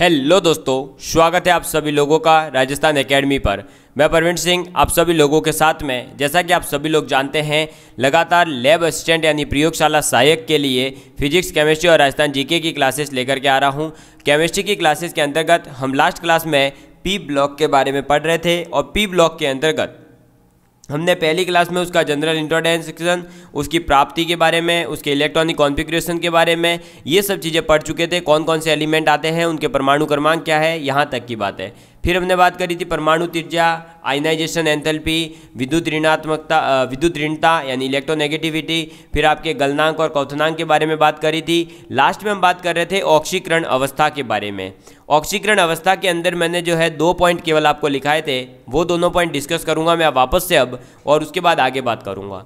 hello दोस्तों स्वागत है आप सभी लोगों का राजस्थान एकेडमी पर मैं प्रवीण सिंह आप सभी लोगों के साथ में जैसा कि आप सभी लोग जानते हैं लगातार लैब असिस्टेंट यानी प्रयोगशाला सहायक के लिए फिजिक्स केमिस्ट्री और राजस्थान जीके की क्लासेस लेकर के आ रहा हूं केमिस्ट्री की क्लासेस के अंतर्गत हम लास्ट क्लास में पी ब्लॉक के बारे में पढ़ रहे थे और पी ब्लॉक के अंतर्गत हमने पहली क्लास में उसका जनरल इंट्रोडेंसन उसकी प्राप्ति के बारे में उसके इलेक्ट्रॉनिक कॉन्फ़िगरेशन के बारे में ये सब चीज़ें पढ़ चुके थे कौन कौन से एलिमेंट आते हैं उनके परमाणु क्रमांक क्या है यहाँ तक की बात है फिर हमने बात करी थी परमाणु तिरजा आयनाइजेशन एंथैल्पी विद्युत ऋणात्मकता विद्युत ऋणता यानी इलेक्ट्रोनेगेटिविटी फिर आपके गलनांक और कौथनांक के बारे में बात करी थी लास्ट में हम बात कर रहे थे ऑक्सीकरण अवस्था के बारे में ऑक्सीकरण अवस्था के अंदर मैंने जो है दो पॉइंट केवल आपको लिखाए थे वो दोनों पॉइंट डिस्कस करूँगा मैं वापस से अब और उसके बाद आगे बात करूँगा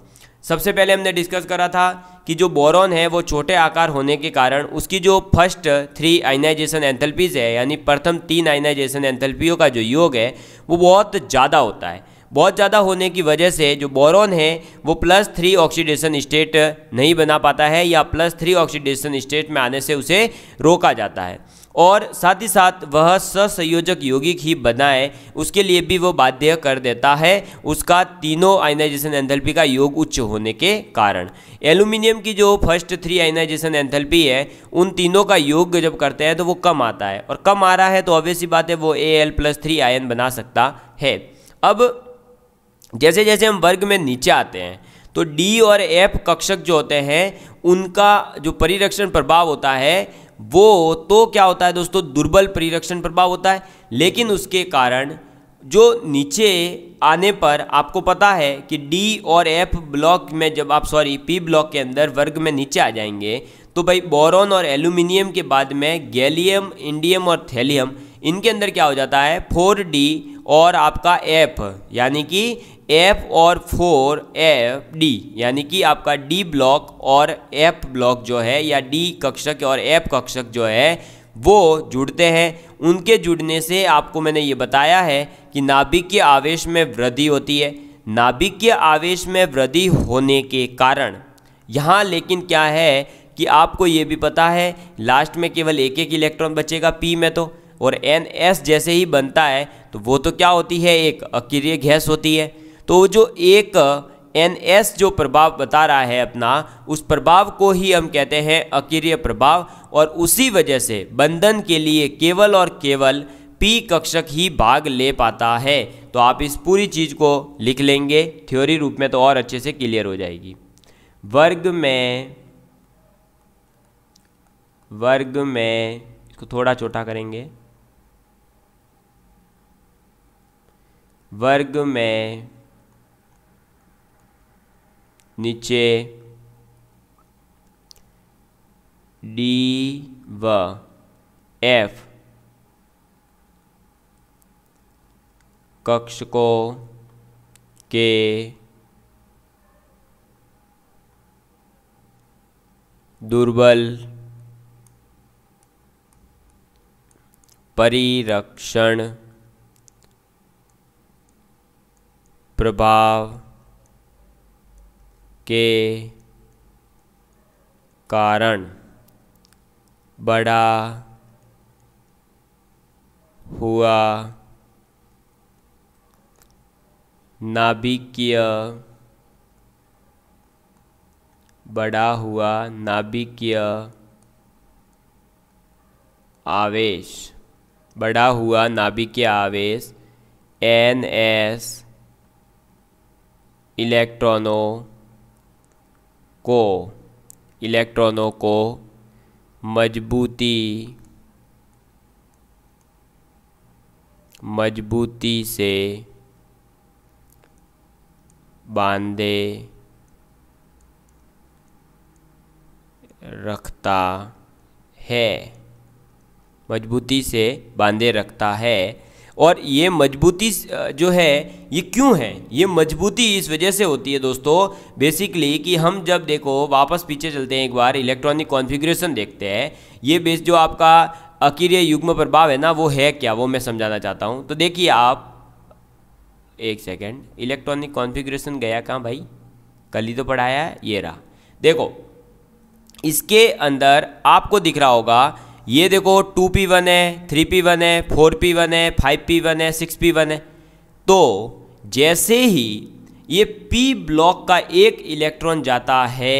सबसे पहले हमने डिस्कस करा था कि जो बोरॉन है वो छोटे आकार होने के कारण उसकी जो फर्स्ट थ्री आइनाइजेशन एंथेल्पीज है यानी प्रथम तीन आइनाइजेशन एंथेल्पियों का जो योग है वो बहुत ज़्यादा होता है बहुत ज़्यादा होने की वजह से जो बोरॉन है वो प्लस थ्री ऑक्सीडेशन स्टेट नहीं बना पाता है या प्लस थ्री ऑक्सीडेशन स्टेट में आने से उसे रोका जाता है और साथ ही साथ वह ससंयोजक यौगिक ही बनाए उसके लिए भी वो बाध्य कर देता है उसका तीनों आयनाइजेशन एंथैल्पी का योग उच्च होने के कारण एल्यूमिनियम की जो फर्स्ट थ्री आयनाइजेशन एंथैल्पी है उन तीनों का योग जब करते हैं तो वो कम आता है और कम आ रहा है तो ऑब्वियस बात है वो A L plus three ion बना सकता है अब जैसे जैसे हम वर्ग में नीचे आते हैं तो डी और एफ कक्षक जो होते हैं उनका जो परिरक्षण प्रभाव होता है वो तो क्या होता है दोस्तों दुर्बल परिरक्षण प्रभाव होता है लेकिन उसके कारण जो नीचे आने पर आपको पता है कि डी और एफ ब्लॉक में जब आप सॉरी पी ब्लॉक के अंदर वर्ग में नीचे आ जाएंगे तो भाई बोरॉन और एल्यूमिनियम के बाद में गैलियम इंडियम और थैलियम इनके अंदर क्या हो जाता है फोर डी और आपका एफ यानी कि एफ और फोर एफ डी यानी कि आपका डी ब्लॉक और एफ ब्लॉक जो है या डी कक्षक और एफ कक्षक जो है वो जुड़ते हैं उनके जुड़ने से आपको मैंने ये बताया है कि नाभिक के आवेश में वृद्धि होती है नाभिक के आवेश में वृद्धि होने के कारण यहाँ लेकिन क्या है कि आपको ये भी पता है लास्ट में केवल एक एक इलेक्ट्रॉन बचेगा पी में तो और एन एस जैसे ही बनता है तो वो तो क्या होती है एक अक्रिय गैस होती है तो जो एक एन एस जो प्रभाव बता रहा है अपना उस प्रभाव को ही हम कहते हैं अक्रिय प्रभाव और उसी वजह से बंधन के लिए केवल और केवल पी कक्षक ही भाग ले पाता है तो आप इस पूरी चीज़ को लिख लेंगे थ्योरी रूप में तो और अच्छे से क्लियर हो जाएगी वर्ग में वर्ग में इसको थोड़ा छोटा करेंगे वर्ग में नीचे डी व एफ कक्ष को के दुर्बल परिरक्षण प्रभाव के कारण बड़ा हुआ नाभिकीय बड़ा हुआ नाभिकीय आवेश बड़ा हुआ नाभिकीय आवेश एन एस इलेक्ट्रॉनों को इलेक्ट्रॉनों को मजबूती मजबूती से बांधे रखता है मजबूती से बांधे रखता है और ये मजबूती जो है ये क्यों है ये मजबूती इस वजह से होती है दोस्तों बेसिकली कि हम जब देखो वापस पीछे चलते हैं एक बार इलेक्ट्रॉनिक कॉन्फ़िगरेशन देखते हैं ये बेस जो आपका अकीर्य युग्म प्रभाव है ना वो है क्या वो मैं समझाना चाहता हूँ तो देखिए आप एक सेकेंड इलेक्ट्रॉनिक कॉन्फिग्रेशन गया कहाँ भाई कल ही तो पढ़ाया है ये रहा देखो इसके अंदर आपको दिख रहा होगा ये देखो टू पी वन है थ्री पी वन है फोर पी वन है फाइव पी वन है सिक्स पी वन है तो जैसे ही ये पी ब्लॉक का एक इलेक्ट्रॉन जाता है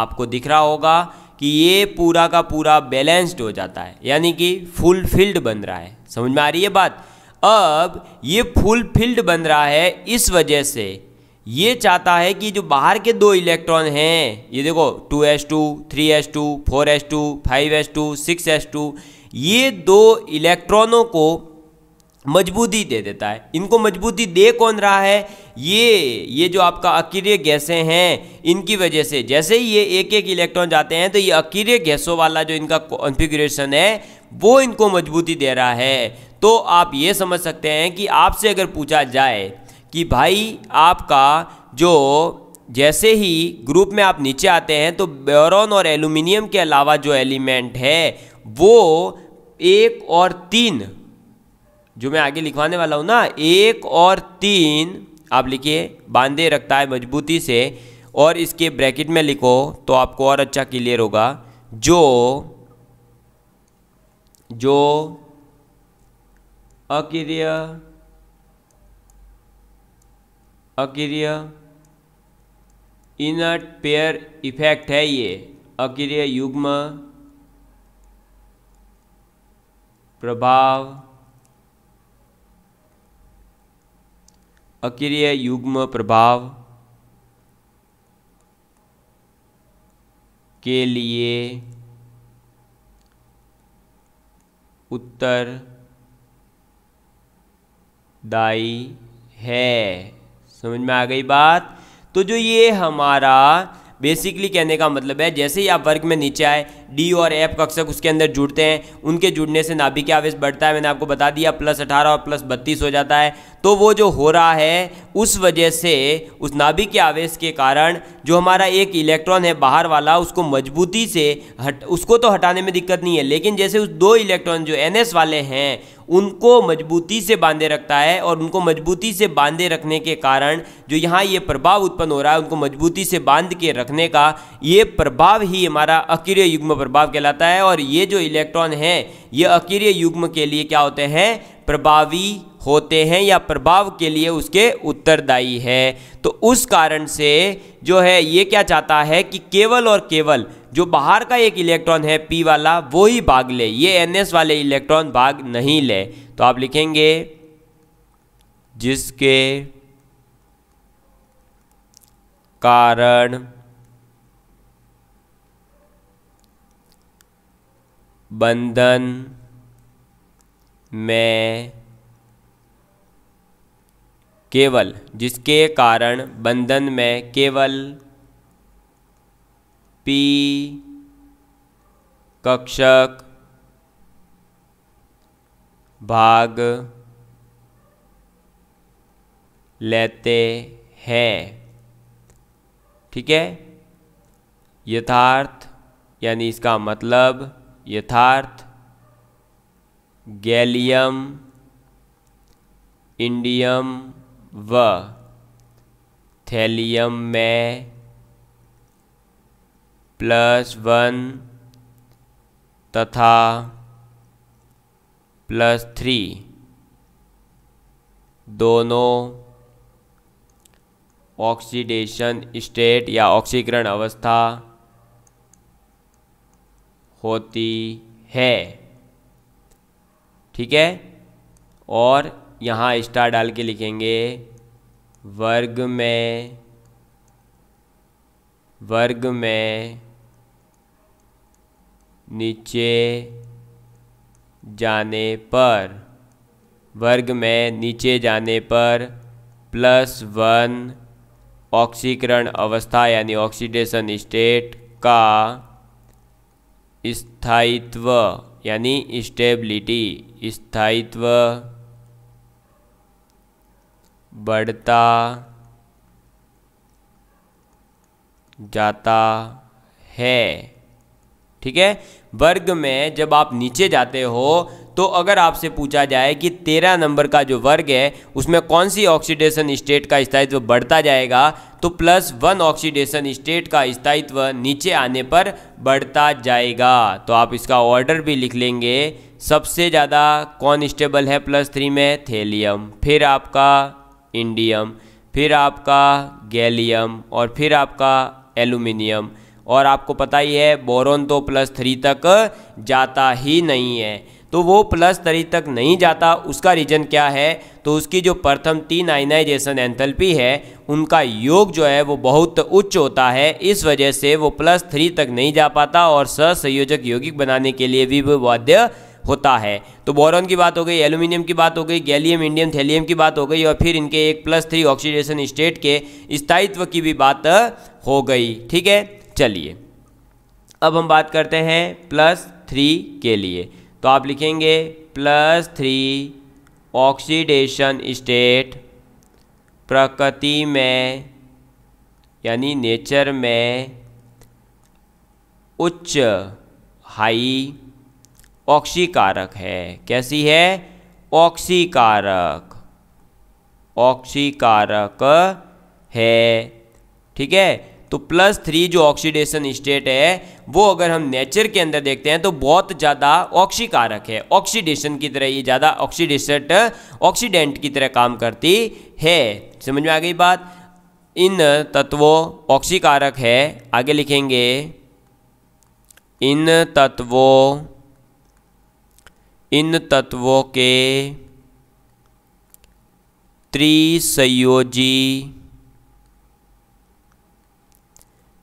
आपको दिख रहा होगा कि ये पूरा का पूरा बैलेंस्ड हो जाता है यानी कि फुल फील्ड बन रहा है समझ में आ रही है बात अब ये फुल फील्ड बन रहा है इस वजह से ये चाहता है कि जो बाहर के दो इलेक्ट्रॉन हैं ये देखो 2s2, 3s2, 4s2, 5s2, 6s2 ये दो इलेक्ट्रॉनों को मजबूती दे देता है इनको मजबूती दे कौन रहा है ये ये जो आपका अक्रिय गैसें हैं इनकी वजह से जैसे ही ये एक एक इलेक्ट्रॉन जाते हैं तो ये अक्रिय गैसों वाला जो इनका कॉन्फिग्रेशन है वो इनको मजबूती दे रहा है तो आप ये समझ सकते हैं कि आपसे अगर पूछा जाए कि भाई आपका जो जैसे ही ग्रुप में आप नीचे आते हैं तो बोरॉन और एल्यूमिनियम के अलावा जो एलिमेंट है वो एक और तीन जो मैं आगे लिखवाने वाला हूँ ना एक और तीन आप लिखिए बांधे रखता है मजबूती से और इसके ब्रैकेट में लिखो तो आपको और अच्छा क्लियर होगा जो जो अक्रिय अक्रिय इनर्ट पेयर इफेक्ट है ये अक्रिय युग्म प्रभाव अक्रिय युग्म प्रभाव के लिए उत्तर दाई है समझ में आ गई बात तो जो ये हमारा बेसिकली कहने का मतलब है जैसे ही आप वर्ग में नीचे आए डी और एफ कक्षक उसके अंदर जुड़ते हैं उनके जुड़ने से नाभिकीय आवेश बढ़ता है मैंने आपको बता दिया प्लस अठारह और प्लस बत्तीस हो जाता है तो वो जो हो रहा है उस वजह से उस के आवेश के कारण जो हमारा एक इलेक्ट्रॉन है बाहर वाला उसको मजबूती से हट उसको तो हटाने में दिक्कत नहीं है लेकिन जैसे उस दो इलेक्ट्रॉन जो एन वाले हैं उनको मजबूती से बांधे रखता है और उनको मजबूती से बांधे रखने के कारण जो यहाँ ये प्रभाव उत्पन्न हो रहा है उनको मजबूती से बांध के रखने का ये प्रभाव ही हमारा अक्रिय युग्म प्रभाव कहलाता है और ये जो इलेक्ट्रॉन है ये अक्रिय युग्म के लिए क्या होते हैं प्रभावी होते हैं या प्रभाव के लिए उसके उत्तरदायी है तो उस कारण से जो है ये क्या चाहता है कि केवल और केवल जो बाहर का एक इलेक्ट्रॉन है पी वाला वो ही भाग ले ये एन वाले इलेक्ट्रॉन भाग नहीं ले तो आप लिखेंगे जिसके कारण बंधन में केवल जिसके कारण बंधन में केवल पी कक्षक भाग लेते हैं ठीक है यथार्थ यानी इसका मतलब यथार्थ गैलियम इंडियम व थैलियम में प्लस वन तथा प्लस थ्री दोनों ऑक्सीडेशन स्टेट या ऑक्सीकरण अवस्था होती है ठीक है और यहाँ स्टार डाल के लिखेंगे वर्ग में वर्ग में नीचे जाने पर वर्ग में नीचे जाने पर प्लस वन ऑक्सीकरण अवस्था यानी ऑक्सीडेशन स्टेट का स्थायित्व यानी स्टेबिलिटी स्थायित्व बढ़ता जाता है ठीक है वर्ग में जब आप नीचे जाते हो तो अगर आपसे पूछा जाए कि तेरह नंबर का जो वर्ग है उसमें कौन सी ऑक्सीडेशन स्टेट का स्थायित्व बढ़ता जाएगा तो प्लस वन ऑक्सीडेशन स्टेट का स्थायित्व नीचे आने पर बढ़ता जाएगा तो आप इसका ऑर्डर भी लिख लेंगे सबसे ज़्यादा कौन स्टेबल है प्लस थ्री में थेलियम फिर आपका इंडियम फिर आपका गैलियम और फिर आपका एल्यूमिनियम और आपको पता ही है बोरोन तो प्लस थ्री तक जाता ही नहीं है तो वो प्लस थ्री तक नहीं जाता उसका रीज़न क्या है तो उसकी जो प्रथम तीन आइनाइजेशन एंथैल्पी है उनका योग जो है वो बहुत उच्च होता है इस वजह से वो प्लस थ्री तक नहीं जा पाता और सहसंयोजक यौगिक बनाने के लिए भी वो वाद्य होता है तो बोरॉन की बात हो गई एल्यूमिनियम की बात हो गई गैलियम इंडियम थैलियम की बात हो गई और फिर इनके एक प्लस थ्री ऑक्सीडेशन स्टेट के स्थायित्व की भी बात हो गई ठीक है चलिए अब हम बात करते हैं प्लस थ्री के लिए तो आप लिखेंगे प्लस थ्री ऑक्सीडेशन स्टेट प्रकृति में यानी नेचर में उच्च हाई ऑक्सीकारक है कैसी है ऑक्सीकारक ऑक्सीकारक है ठीक है तो प्लस थ्री जो ऑक्सीडेशन स्टेट है वो अगर हम नेचर के अंदर देखते हैं तो बहुत ज़्यादा ऑक्सीकारक है ऑक्सीडेशन की तरह ये ज़्यादा ऑक्सीडेशट ऑक्सीडेंट की तरह काम करती है समझ में आ गई बात इन तत्वों ऑक्सीकारक है आगे लिखेंगे इन तत्वों इन तत्वों के त्रिसयोजी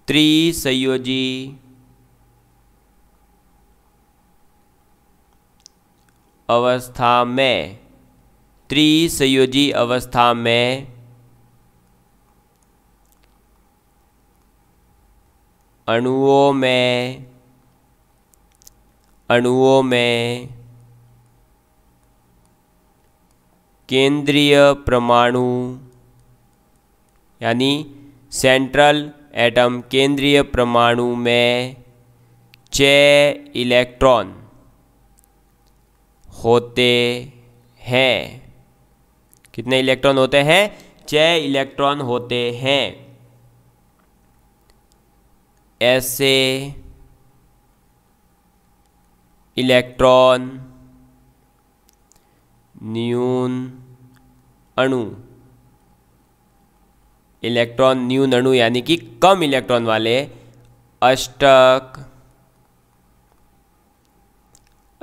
त्रिसयोजी अवस्था में त्रिसयोजी अवस्था में अणुओं में अणुओं में केंद्रीय परमाणु यानी सेंट्रल एटम केंद्रीय परमाणु में छ इलेक्ट्रॉन होते हैं कितने इलेक्ट्रॉन होते हैं छ इलेक्ट्रॉन होते हैं ऐसे इलेक्ट्रॉन न्यून अणु इलेक्ट्रॉन न्यून अणु यानी कि कम इलेक्ट्रॉन वाले अष्टक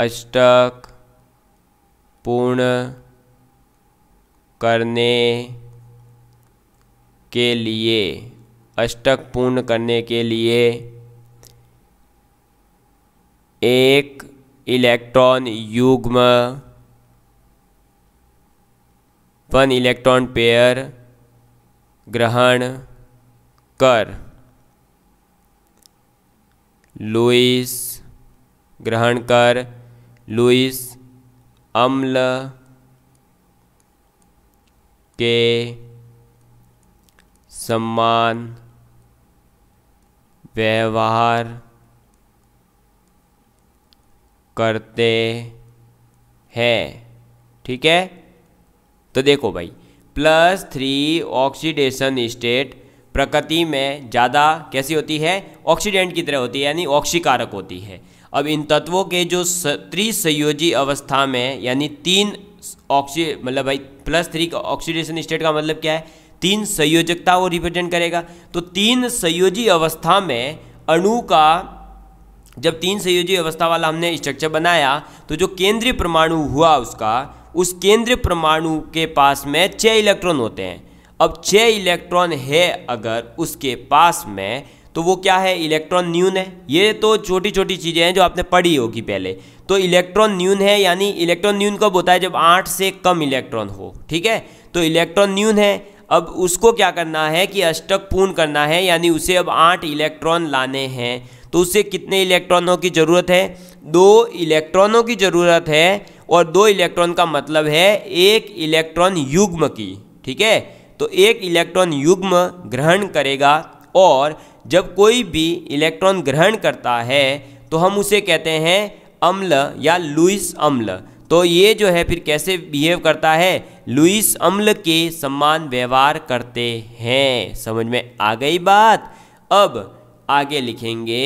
अष्टक पूर्ण करने के लिए अष्टक पूर्ण करने के लिए एक इलेक्ट्रॉन युग्म वन इलेक्ट्रॉन पेयर ग्रहण कर लुइस ग्रहण कर लुइस अम्ल के सम्मान व्यवहार करते हैं ठीक है तो देखो भाई प्लस थ्री ऑक्सीडेशन स्टेट प्रकृति में ज़्यादा कैसी होती है ऑक्सीडेंट की तरह होती है यानी ऑक्सीकारक होती है अब इन तत्वों के जो त्रिसंयोजी अवस्था में यानी तीन ऑक्सी मतलब भाई प्लस थ्री का ऑक्सीडेशन स्टेट का मतलब क्या है तीन संयोजकता वो रिप्रेजेंट करेगा तो तीन संयोजी अवस्था में अणु का जब तीन संयोजी अवस्था वाला हमने स्ट्रक्चर बनाया तो जो केंद्रीय परमाणु हुआ उसका उस केंद्र परमाणु के पास में छः इलेक्ट्रॉन होते हैं अब छः इलेक्ट्रॉन है अगर उसके पास में तो वो क्या है इलेक्ट्रॉन न्यून है ये तो छोटी छोटी चीज़ें हैं जो आपने पढ़ी होगी पहले तो इलेक्ट्रॉन न्यून है यानी इलेक्ट्रॉन न्यून कब होता है जब आठ से कम इलेक्ट्रॉन हो ठीक है तो इलेक्ट्रॉन न्यून है अब उसको क्या करना है कि अष्टक पूर्ण करना है यानी उसे अब आठ इलेक्ट्रॉन लाने हैं तो उससे कितने इलेक्ट्रॉनों की ज़रूरत है दो इलेक्ट्रॉनों की ज़रूरत है और दो इलेक्ट्रॉन का मतलब है एक इलेक्ट्रॉन युग्म की ठीक है तो एक इलेक्ट्रॉन युग्म ग्रहण करेगा और जब कोई भी इलेक्ट्रॉन ग्रहण करता है तो हम उसे कहते हैं अम्ल या लुइस अम्ल तो ये जो है फिर कैसे बिहेव करता है लुइस अम्ल के समान व्यवहार करते हैं समझ में आ गई बात अब आगे लिखेंगे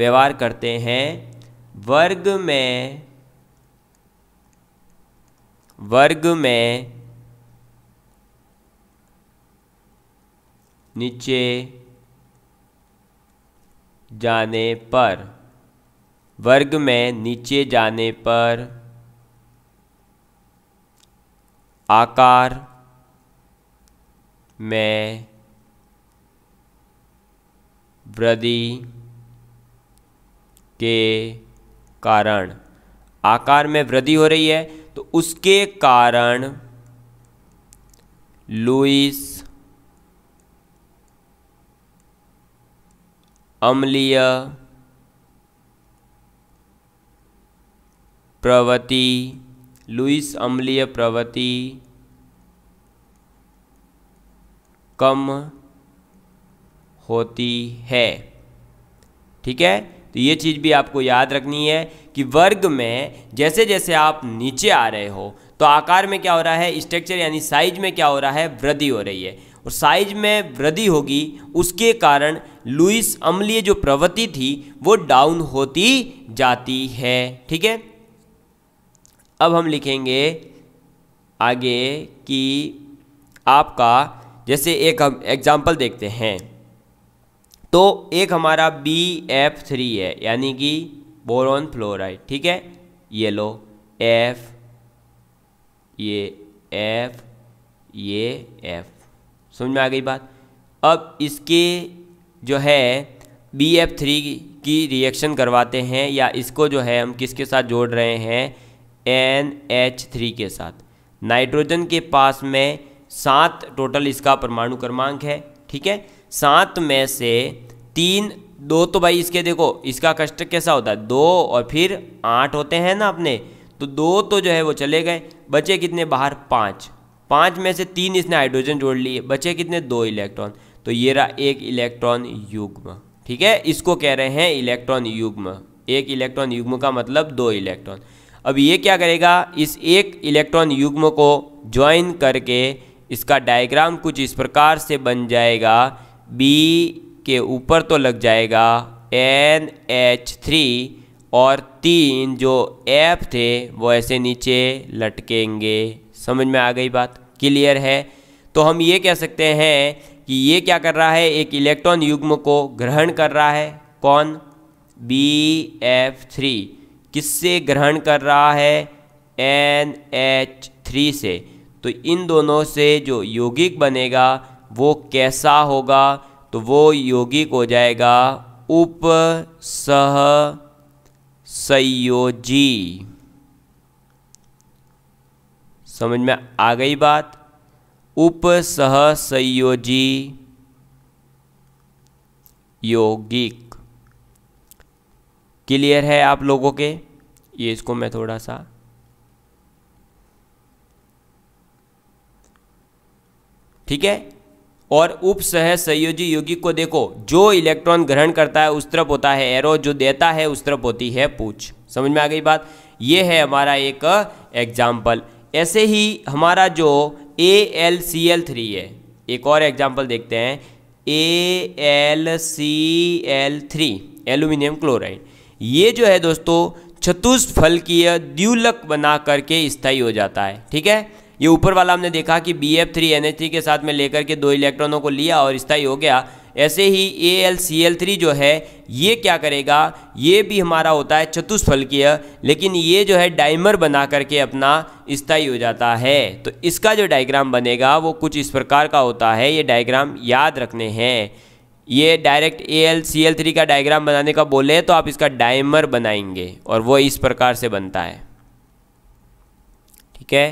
व्यवहार करते हैं वर्ग में वर्ग में नीचे जाने पर वर्ग में नीचे जाने पर आकार में वृद्धि के कारण आकार में वृद्धि हो रही है तो उसके कारण लुइस अम्लीय प्रवृत्ति लुइस अम्लीय प्रवृत्ति कम होती है ठीक है तो ये चीज़ भी आपको याद रखनी है कि वर्ग में जैसे जैसे आप नीचे आ रहे हो तो आकार में क्या हो रहा है स्ट्रक्चर यानी साइज में क्या हो रहा है वृद्धि हो रही है और साइज में वृद्धि होगी उसके कारण लुइस अम्लीय जो प्रवृत्ति थी वो डाउन होती जाती है ठीक है अब हम लिखेंगे आगे कि आपका जैसे एक हम एग्जाम्पल देखते हैं तो एक हमारा बी एफ थ्री है यानी कि बोरॉन फ्लोराइड ठीक है ये लो एफ ये एफ ये एफ समझ में आ गई बात अब इसके जो है बी एफ थ्री की रिएक्शन करवाते हैं या इसको जो है हम किसके साथ जोड़ रहे हैं एन एच थ्री के साथ नाइट्रोजन के पास में सात टोटल इसका परमाणु क्रमांक है ठीक है सात में से तीन दो तो भाई इसके देखो इसका कष्ट कैसा होता है दो और फिर आठ होते हैं ना अपने तो दो तो जो है वो चले गए बचे कितने बाहर पाँच पाँच में से तीन इसने हाइड्रोजन जोड़ लिए बचे कितने दो इलेक्ट्रॉन तो ये रहा एक इलेक्ट्रॉन युग्म ठीक है इसको कह रहे हैं इलेक्ट्रॉन युग्म एक इलेक्ट्रॉन युग्म का मतलब दो इलेक्ट्रॉन अब ये क्या करेगा इस एक इलेक्ट्रॉन युग्म को ज्वाइन करके इसका डायग्राम कुछ इस प्रकार से बन जाएगा बी के ऊपर तो लग जाएगा एन एच थ्री और तीन जो एफ थे वो ऐसे नीचे लटकेंगे समझ में आ गई बात क्लियर है तो हम ये कह सकते हैं कि ये क्या कर रहा है एक इलेक्ट्रॉन युग्म को ग्रहण कर रहा है कौन बी एफ थ्री किससे ग्रहण कर रहा है एन एच थ्री से तो इन दोनों से जो यौगिक बनेगा वो कैसा होगा तो वो योगिक हो जाएगा उप सह संयोजी समझ में आ गई बात उप सह संयोजी योगिक क्लियर है आप लोगों के ये इसको मैं थोड़ा सा ठीक है और उप सह संयोजी यौगिक को देखो जो इलेक्ट्रॉन ग्रहण करता है उस तरफ होता है एरो जो देता है उस तरफ होती है पूछ समझ में आ गई बात ये है हमारा एक एग्जाम्पल ऐसे ही हमारा जो A L C L three है एक और एग्जाम्पल देखते हैं A L C L three aluminium chloride ये जो है दोस्तों चतुष्फलकीय द्यूलक बना करके स्थायी हो जाता है ठीक है ये ऊपर वाला हमने देखा कि B F three N H three के साथ में लेकर के दो इलेक्ट्रॉनों को लिया और स्थायी हो गया ऐसे ही A L C L three जो है ये क्या करेगा ये भी हमारा होता है चतुष्फलकीय लेकिन ये जो है डाइमर बना करके अपना स्थायी हो जाता है तो इसका जो डायग्राम बनेगा वो कुछ इस प्रकार का होता है ये डायग्राम याद रखने हैं ये direct A L C L three का डायग्राम बनाने का बोले तो आप इसका डाइमर बनाएंगे और वो इस प्रकार से बनता है ठीक है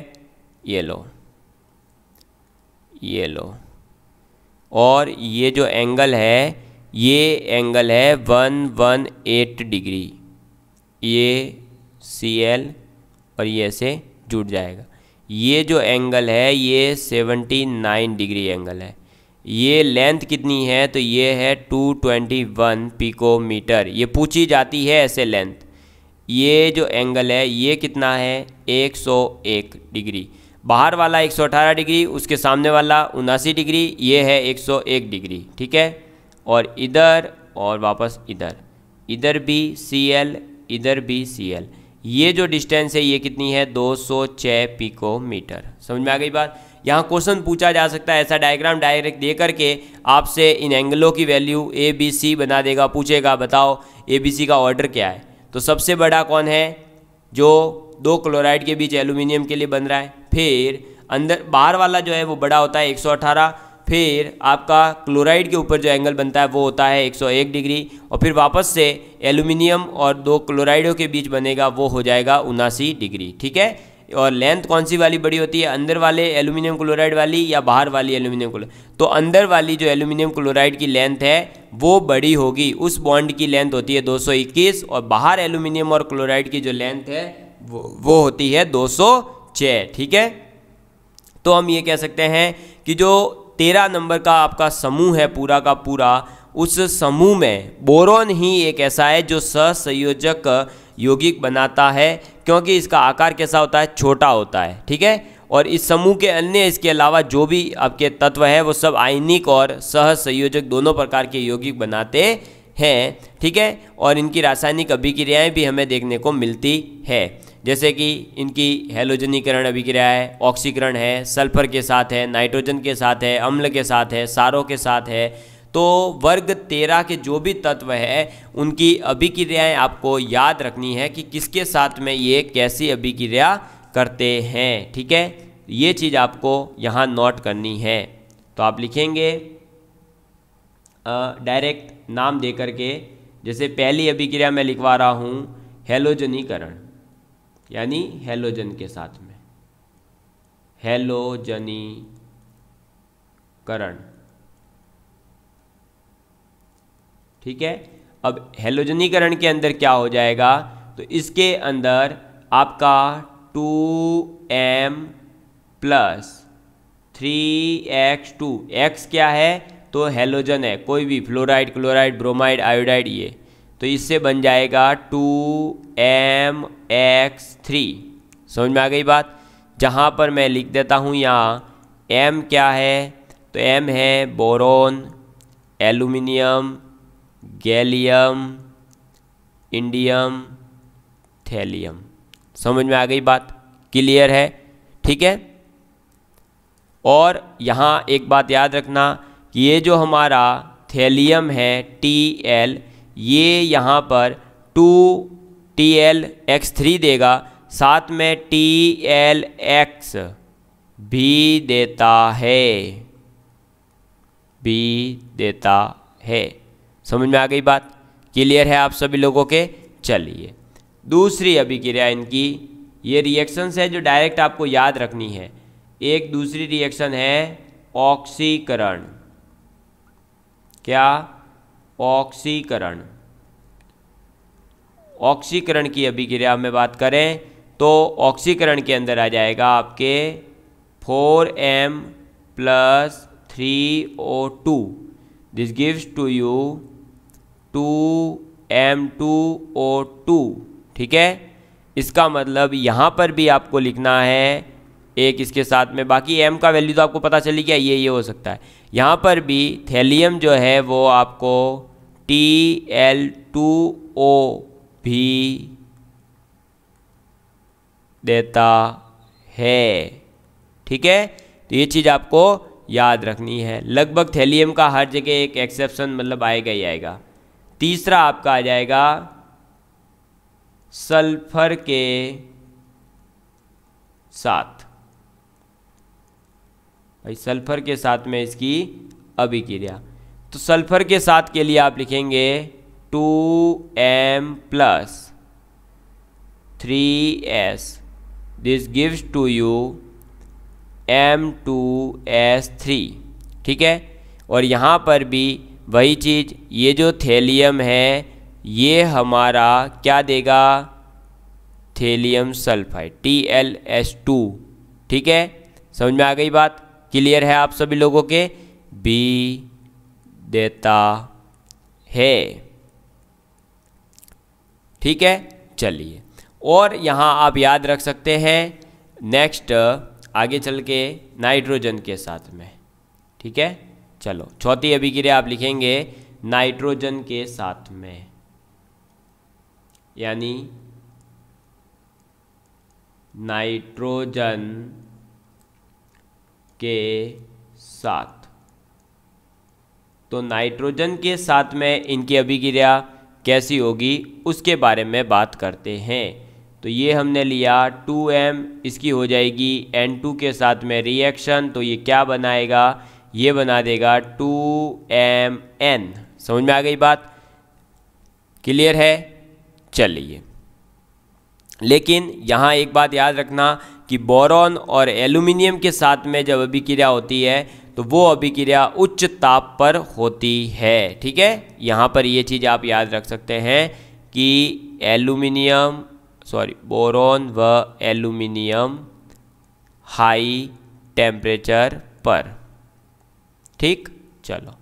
येलो येलो और ये जो एंगल है ये एंगल है वन वन एट डिग्री ये सी एल और ये ऐसे जुड़ जाएगा ये जो एंगल है ये सेवेंटी नाइन डिग्री एंगल है ये लेंथ कितनी है तो ये है टू ट्वेंटी वन पिकोमीटर ये पूछी जाती है ऐसे लेंथ ये जो एंगल है ये कितना है एक सौ एक डिग्री बाहर वाला 118 डिग्री उसके सामने वाला उनासी डिग्री ये है 101 डिग्री ठीक है और इधर और वापस इधर इधर भी सी एल इधर भी सी एल ये जो डिस्टेंस है ये कितनी है 206 पिकोमीटर समझ में आ गई बात यहाँ क्वेश्चन पूछा जा सकता है ऐसा डायग्राम डायरेक्ट दे करके आपसे इन एंगलों की वैल्यू ए बी सी बना देगा पूछेगा बताओ ए बी सी का ऑर्डर क्या है तो सबसे बड़ा कौन है जो दो क्लोराइड के बीच एल्यूमिनियम के लिए बन रहा है फिर अंदर बाहर वाला जो है वो बड़ा होता है 118 फिर आपका क्लोराइड के ऊपर जो एंगल बनता है वो होता है 101 डिग्री और फिर वापस से एल्यूमिनियम और दो क्लोराइडों के बीच बनेगा वो हो जाएगा उनासी डिग्री ठीक है और लेंथ कौन सी वाली बड़ी होती है अंदर वाले एल्यूमिनियम क्लोराइड वाली या बाहर वाली एल्यूमिनियम क्लोराइड तो अंदर वाली जो एल्यूमिनियम क्लोराइड की लेंथ है वो बड़ी होगी उस बॉन्ड की लेंथ होती है 221 और बाहर एल्यूमिनियम और क्लोराइड की जो लेंथ है वो वो होती है दो ठीक है तो हम ये कह सकते हैं कि जो तेरह नंबर का आपका समूह है पूरा का पूरा उस समूह में बोरोन ही एक ऐसा है जो सहसंयोजक यौगिक बनाता है क्योंकि इसका आकार कैसा होता है छोटा होता है ठीक है और इस समूह के अन्य इसके अलावा जो भी आपके तत्व है वो सब आयनिक और सहसंयोजक संयोजक दोनों प्रकार के यौगिक बनाते हैं ठीक है और इनकी रासायनिक अभिक्रियाएं भी हमें देखने को मिलती है जैसे कि इनकी हेलोजनीकरण अभिक्रिया है ऑक्सीकरण है सल्फर के साथ है नाइट्रोजन के साथ है अम्ल के साथ है सारों के साथ है तो वर्ग तेरह के जो भी तत्व है उनकी अभिक्रियाएं आपको याद रखनी है कि किसके साथ में ये कैसी अभिक्रिया करते हैं ठीक है ये चीज़ आपको यहां नोट करनी है तो आप लिखेंगे डायरेक्ट नाम दे करके जैसे पहली अभिक्रिया मैं लिखवा रहा हूं हेलोजनीकरण यानी हेलोजन के साथ में हेलोजनीकरण ठीक है अब हेलोजनीकरण के अंदर क्या हो जाएगा तो इसके अंदर आपका two M plus three X two X क्या है तो हेलोजन है कोई भी फ्लोराइड क्लोराइड ब्रोमाइड आयोडाइड ये तो इससे बन जाएगा टू एम एक्स थ्री समझ में आ गई बात जहाँ पर मैं लिख देता हूँ यहाँ एम क्या है तो एम है boron aluminium gallium indium thallium समझ में आ गई बात क्लियर है ठीक है और यहाँ एक बात याद रखना ये जो हमारा थैलियम है टी एल ये यहाँ पर two T L X three देगा साथ में टी एल एक्स भी देता है भी देता है समझ में आ गई बात क्लियर है आप सभी लोगों के चलिए दूसरी अभिक्रिया इनकी ये रिएक्शंस है जो डायरेक्ट आपको याद रखनी है एक दूसरी रिएक्शन है ऑक्सीकरण क्या ऑक्सीकरण ऑक्सीकरण की अभिक्रिया में बात करें तो ऑक्सीकरण के अंदर आ जाएगा आपके four M plus three O two this gives to you two M two O two ठीक है इसका मतलब यहाँ पर भी आपको लिखना है एक इसके साथ में बाकी एम का वैल्यू तो आपको पता चली गया ये ये हो सकता है यहाँ पर भी थैलियम जो है वो आपको टी एल टू ओ भी देता है ठीक है तो ये चीज़ आपको याद रखनी है लगभग थैलियम का हर जगह एक एक्सेप्शन मतलब आएगा ही आएगा तीसरा आपका आ जाएगा सल्फर के साथ भाई सल्फर के साथ में इसकी अभिक्रिया तो सल्फर के साथ के लिए आप लिखेंगे two M plus three S this gives to you M two S three ठीक है और यहां पर भी वही चीज़ ये जो थैलियम है ये हमारा क्या देगा thallium sulphide T L S two ठीक है समझ में आ गई बात क्लियर है आप सभी लोगों के बी देता है ठीक है चलिए और यहाँ आप याद रख सकते हैं नेक्स्ट आगे चल के नाइट्रोजन के साथ में ठीक है चलो चौथी अभिक्रिया आप लिखेंगे नाइट्रोजन के साथ में यानी नाइट्रोजन के साथ तो नाइट्रोजन के साथ में इनकी अभिक्रिया कैसी होगी उसके बारे में बात करते हैं तो ये हमने लिया 2m इसकी हो जाएगी N2 के साथ में रिएक्शन तो ये क्या बनाएगा ये बना देगा टू एम एन समझ में आ गई बात क्लियर है चलिए लेकिन यहाँ एक बात याद रखना कि बोरॉन और एल्यूमिनियम के साथ में जब अभिक्रिया होती है तो वो अभिक्रिया उच्च ताप पर होती है ठीक है यहाँ पर ये चीज़ आप याद रख सकते हैं कि एल्यूमिनियम सॉरी बोरॉन व एल्यूमिनियम हाई टेम्परेचर पर ठीक चलो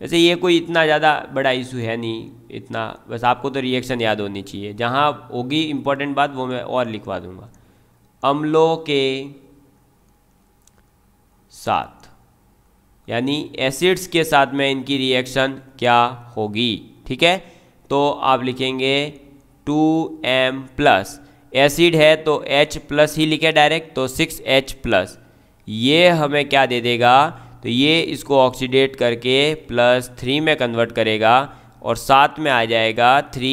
वैसे ये कोई इतना ज़्यादा बड़ा इशू है नहीं इतना बस आपको तो रिएक्शन याद होनी चाहिए जहाँ होगी इम्पोर्टेंट बात वो मैं और लिखवा दूंगा अम्लों के साथ यानी एसिड्स के साथ में इनकी रिएक्शन क्या होगी ठीक है तो आप लिखेंगे टू एम प्लस एसिड है तो H प्लस ही लिखे डायरेक्ट तो सिक्स एच प्लस ये हमें क्या दे देगा तो ये इसको ऑक्सीडेट करके प्लस थ्री में कन्वर्ट करेगा और साथ में आ जाएगा थ्री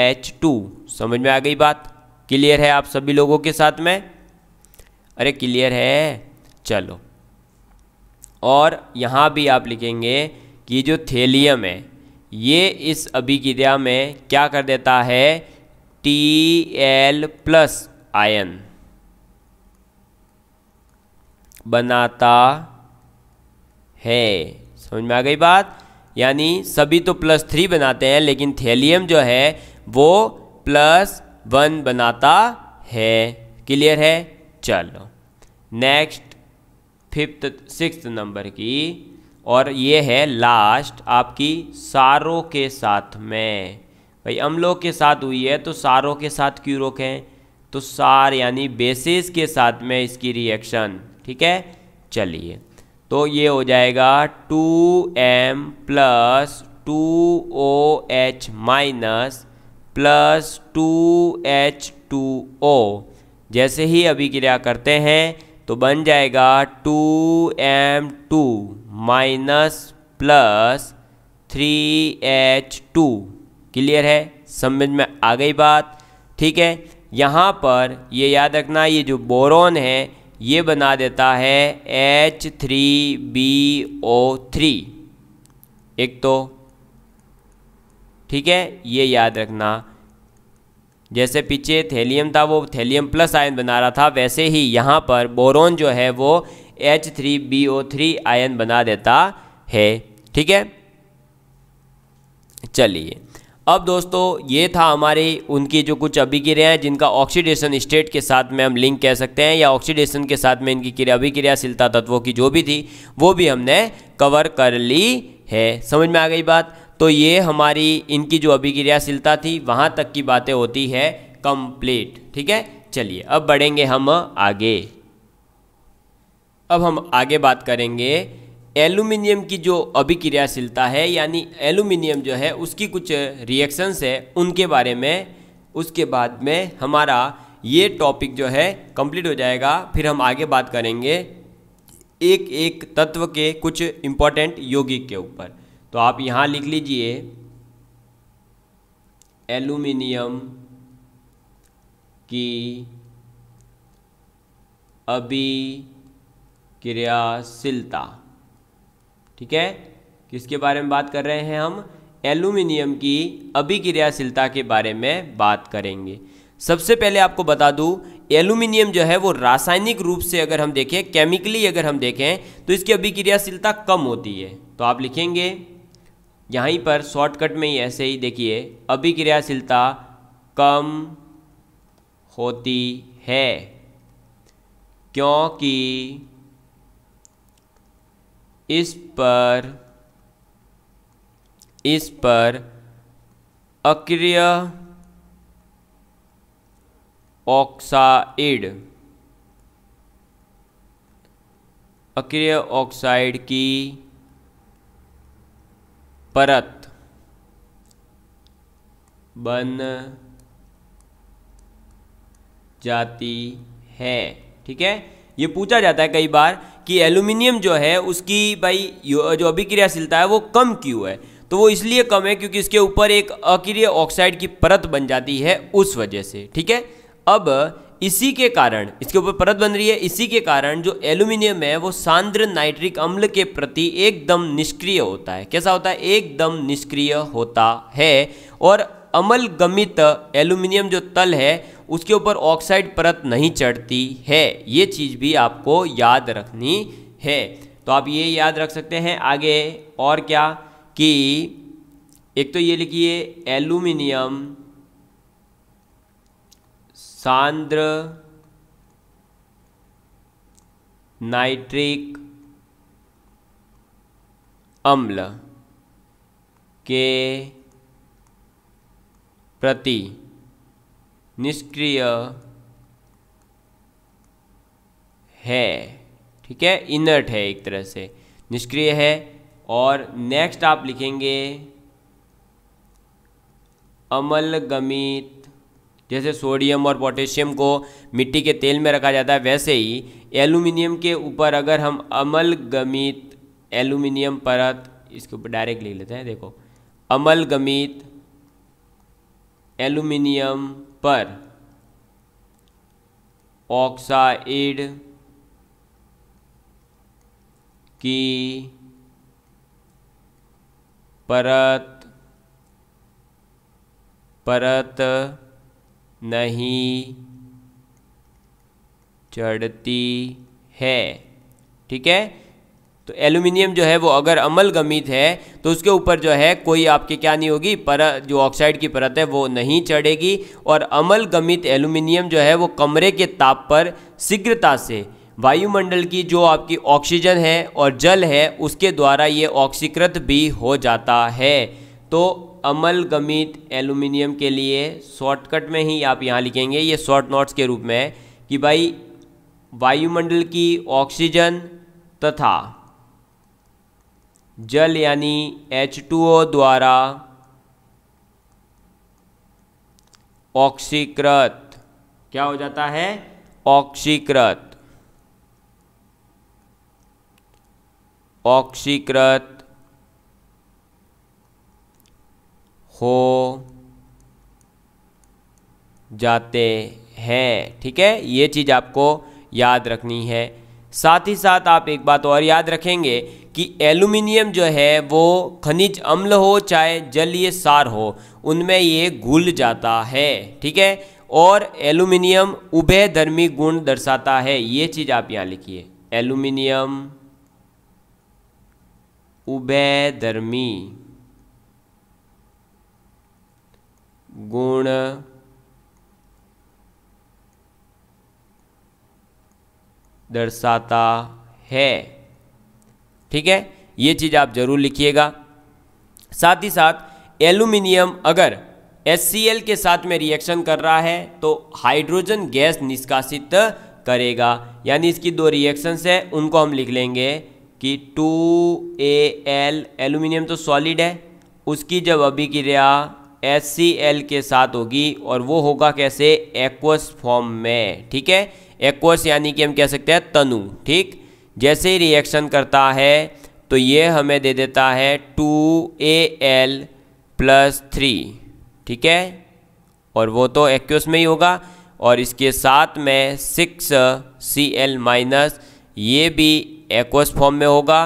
एच टू समझ में आ गई बात क्लियर है आप सभी लोगों के साथ में अरे क्लियर है चलो और यहाँ भी आप लिखेंगे कि जो थेलियम है ये इस अभिक्रिया में क्या कर देता है टी एल प्लस आयन बनाता है समझ में आ गई बात यानी सभी तो प्लस थ्री बनाते हैं लेकिन थैलियम जो है वो प्लस वन बनाता है क्लियर है चलो नेक्स्ट फिफ्थ सिक्स नंबर की और ये है लास्ट आपकी सारों के साथ में भाई अम्लों के साथ हुई है तो सारों के साथ क्यों रोकें तो सार यानी बेसिस के साथ में इसकी रिएक्शन ठीक है चलिए तो ये हो जाएगा two M plus two O H minus plus two H two O जैसे ही अभिक्रिया करते हैं तो बन जाएगा two M two minus plus three H two clear है समझ में आ गई बात ठीक है यहाँ पर ये याद रखना ये जो बोरोन है ये बना देता है H three B O three एक तो ठीक है ये याद रखना जैसे पीछे थैलियम था वो थैलियम प्लस आयन बना रहा था वैसे ही यहाँ पर बोरोन जो है वो H three B O three ion बना देता है ठीक है चलिए अब दोस्तों ये था हमारे उनकी जो कुछ अभिक्रिया हैं जिनका ऑक्सीडेशन स्टेट के साथ में हम लिंक कह सकते हैं या ऑक्सीडेशन के साथ में इनकी क्रिया अभिक्रियाशीलता तत्वों की जो भी थी वो भी हमने कवर कर ली है समझ में आ गई बात तो ये हमारी इनकी जो अभिक्रियाशीलता थी वहाँ तक की बातें होती है कंप्लीट ठीक है चलिए अब बढ़ेंगे हम आगे अब हम आगे बात करेंगे एल्यूमिनियम की जो अभिक्रियाशीलता है यानी एल्यूमिनियम जो है उसकी कुछ रिएक्शंस है उनके बारे में उसके बाद में हमारा ये टॉपिक जो है कंप्लीट हो जाएगा फिर हम आगे बात करेंगे एक एक तत्व के कुछ इम्पोर्टेंट यौगिक के ऊपर तो आप यहाँ लिख लीजिए एल्यूमिनियम की अभिक्रियाशीलता ठीक है किसके बारे में बात कर रहे हैं हम एल्यूमिनियम की अभिक्रियाशीलता के बारे में बात करेंगे सबसे पहले आपको बता दूं एल्यूमिनियम जो है वो रासायनिक रूप से अगर हम देखें केमिकली अगर हम देखें तो इसकी अभिक्रियाशीलता कम होती है तो आप लिखेंगे यहीं पर शॉर्टकट में ही ऐसे ही देखिए अभिक्रियाशीलता कम होती है क्योंकि इस पर इस पर अक्रिय ऑक्साइड अक्रिय ऑक्साइड की परत बन जाती है ठीक है ये पूछा जाता है कई बार कि एल्यूमिनियम जो है उसकी भाई जो अभिक्रियाशीलता है वो कम क्यों है तो वो इसलिए कम है क्योंकि इसके ऊपर एक अक्रिय ऑक्साइड की परत बन जाती है उस वजह से ठीक है अब इसी के कारण इसके ऊपर परत बन रही है इसी के कारण जो एल्यूमिनियम है वो सांद्र नाइट्रिक अम्ल के प्रति एकदम निष्क्रिय होता है कैसा होता है एकदम निष्क्रिय होता है और अमल गमित एल्यूमिनियम जो तल है उसके ऊपर ऑक्साइड परत नहीं चढ़ती है ये चीज़ भी आपको याद रखनी है तो आप ये याद रख सकते हैं आगे और क्या कि एक तो ये लिखिए एल्यूमिनियम सांद्र नाइट्रिक अम्ल के प्रति निष्क्रिय है ठीक है इनर्ट है एक तरह से निष्क्रिय है और नेक्स्ट आप लिखेंगे अमलगमित जैसे सोडियम और पोटेशियम को मिट्टी के तेल में रखा जाता है वैसे ही एल्यूमिनियम के ऊपर अगर हम अमलगमित एल्यूमिनियम परत इसके ऊपर डायरेक्ट लिख लेते हैं देखो अमलगमित एल्यूमिनियम पर ऑक्साइड की परत परत नहीं चढ़ती है ठीक है तो एल्यूमिनियम जो है वो अगर अमल गमित है तो उसके ऊपर जो है कोई आपके क्या नहीं होगी पर जो ऑक्साइड की परत है वो नहीं चढ़ेगी और अमल गमित एल्यूमिनियम जो है वो कमरे के ताप पर शीघ्रता से वायुमंडल की जो आपकी ऑक्सीजन है और जल है उसके द्वारा ये ऑक्सीकृत भी हो जाता है तो अमल गमित एल्यूमिनियम के लिए शॉर्टकट में ही आप यहाँ लिखेंगे ये शॉर्ट नोट्स के रूप में है कि भाई वायुमंडल की ऑक्सीजन तथा जल यानी H2O द्वारा ऑक्सीकृत क्या हो जाता है ऑक्सीकृत ऑक्सीकृत हो जाते हैं ठीक है ये चीज़ आपको याद रखनी है साथ ही साथ आप एक बात और याद रखेंगे कि एल्यूमिनियम जो है वो खनिज अम्ल हो चाहे जलीय सार हो उनमें ये घुल जाता है ठीक है और एल्यूमिनियम उभयधर्मी गुण दर्शाता है ये चीज़ आप यहां लिखिए एल्यूमिनियम उभयधर्मी गुण दर्शाता है ठीक है ये चीज़ आप ज़रूर लिखिएगा साथ ही साथ एल्यूमिनियम अगर एस के साथ में रिएक्शन कर रहा है तो हाइड्रोजन गैस निष्कासित करेगा यानी इसकी दो रिएक्शंस है उनको हम लिख लेंगे कि टू ए एल एल्यूमिनियम तो सॉलिड है उसकी जब अभी क्रिया एच के साथ होगी और वो होगा कैसे एक्वस फॉर्म में ठीक है एक्वस यानी कि हम कह सकते हैं तनु ठीक जैसे ही रिएक्शन करता है तो ये हमें दे देता है two A L plus three ठीक है और वो तो एक्वस में ही होगा और इसके साथ में सिक्स सी एल माइनस ये भी एक्वस फॉर्म में होगा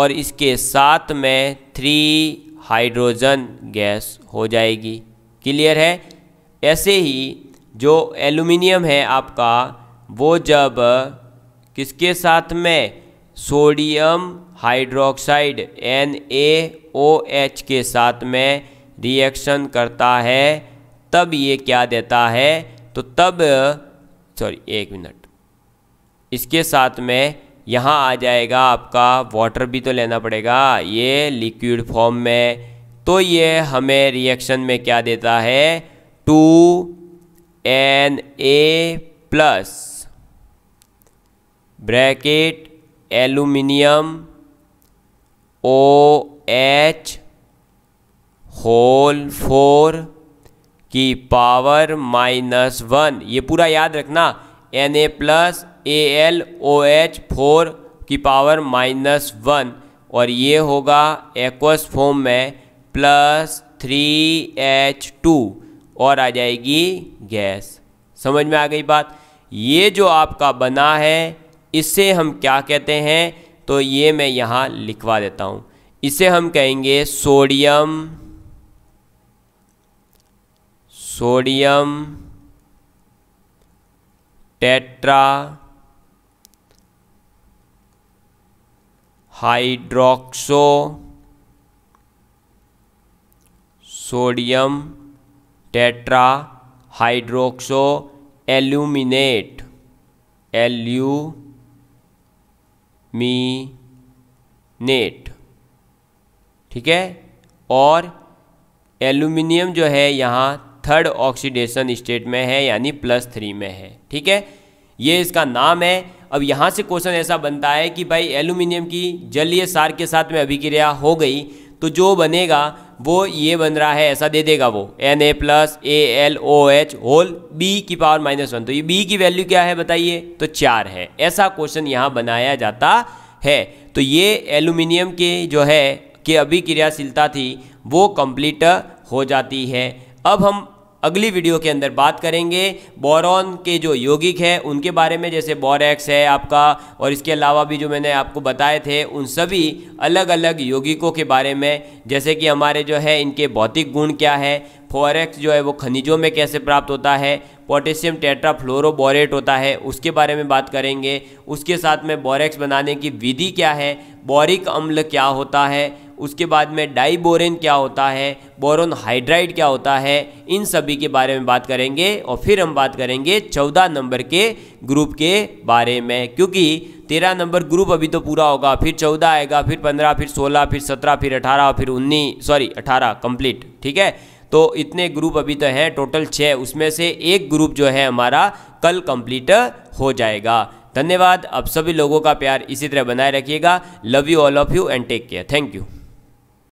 और इसके साथ में थ्री हाइड्रोजन गैस हो जाएगी क्लियर है ऐसे ही जो एल्यूमिनियम है आपका वो जब किसके साथ में sodium hydroxide N A O H के साथ में रिएक्शन करता है तब ये क्या देता है तो तब सॉरी एक मिनट इसके साथ में यहाँ आ जाएगा आपका वाटर भी तो लेना पड़ेगा ये लिक्विड फॉर्म में तो ये हमें रिएक्शन में क्या देता है two N A plus bracket aluminium O H whole four की पावर माइनस वन ये पूरा याद रखना N A plus A L O H four की पावर माइनस वन और ये होगा एक्वस फॉर्म में प्लस थ्री एच टू और आ जाएगी गैस समझ में आ गई बात ये जो आपका बना है इसे हम क्या कहते हैं तो ये मैं यहाँ लिखवा देता हूँ इसे हम कहेंगे sodium sodium tetra hydroxo sodium tetra hydroxo aluminate aluminate ठीक है और एल्यूमिनियम जो है यहाँ थर्ड ऑक्सीडेशन स्टेट में है यानी प्लस थ्री में है ठीक है ये इसका नाम है अब यहाँ से क्वेश्चन ऐसा बनता है कि भाई एल्यूमिनियम की जलीय सार के साथ में अभिक्रिया हो गई तो जो बनेगा वो ये बन रहा है ऐसा दे देगा वो N A plus A L O H whole B की पावर माइनस वन तो ये बी की वैल्यू क्या है बताइए तो चार है ऐसा क्वेश्चन यहाँ बनाया जाता है तो ये एल्यूमिनियम के जो है कि अभी क्रियाशीलता थी वो कंप्लीट हो जाती है अब हम अगली वीडियो के अंदर बात करेंगे बोरॉन के जो यौगिक है उनके बारे में जैसे बोरेक्स है आपका और इसके अलावा भी जो मैंने आपको बताए थे उन सभी अलग अलग यौगिकों के बारे में जैसे कि हमारे जो है इनके भौतिक गुण क्या है फोरेक्स जो है वो खनिजों में कैसे प्राप्त होता है पोटेशियम टेट्राफ्लोरोबोरेट होता है उसके बारे में बात करेंगे उसके साथ में बोरेक्स बनाने की विधि क्या है बोरिक अम्ल क्या होता है उसके बाद में डाइबोरेन क्या होता है बोरोन हाइड्राइड क्या होता है इन सभी के बारे में बात करेंगे और फिर हम बात करेंगे चौदह नंबर के ग्रुप के बारे में क्योंकि तेरह नंबर ग्रुप अभी तो पूरा होगा फिर चौदह आएगा फिर पंद्रह फिर सोलह फिर सत्रह फिर अठारह फिर उन्नीस सॉरी अठारह कंप्लीट ठीक है तो इतने ग्रुप अभी तो हैं टोटल छः उसमें से एक ग्रुप जो है हमारा कल कंप्लीट हो जाएगा धन्यवाद आप सभी लोगों का प्यार इसी तरह बनाए रखिएगा love you all of you and take care thank you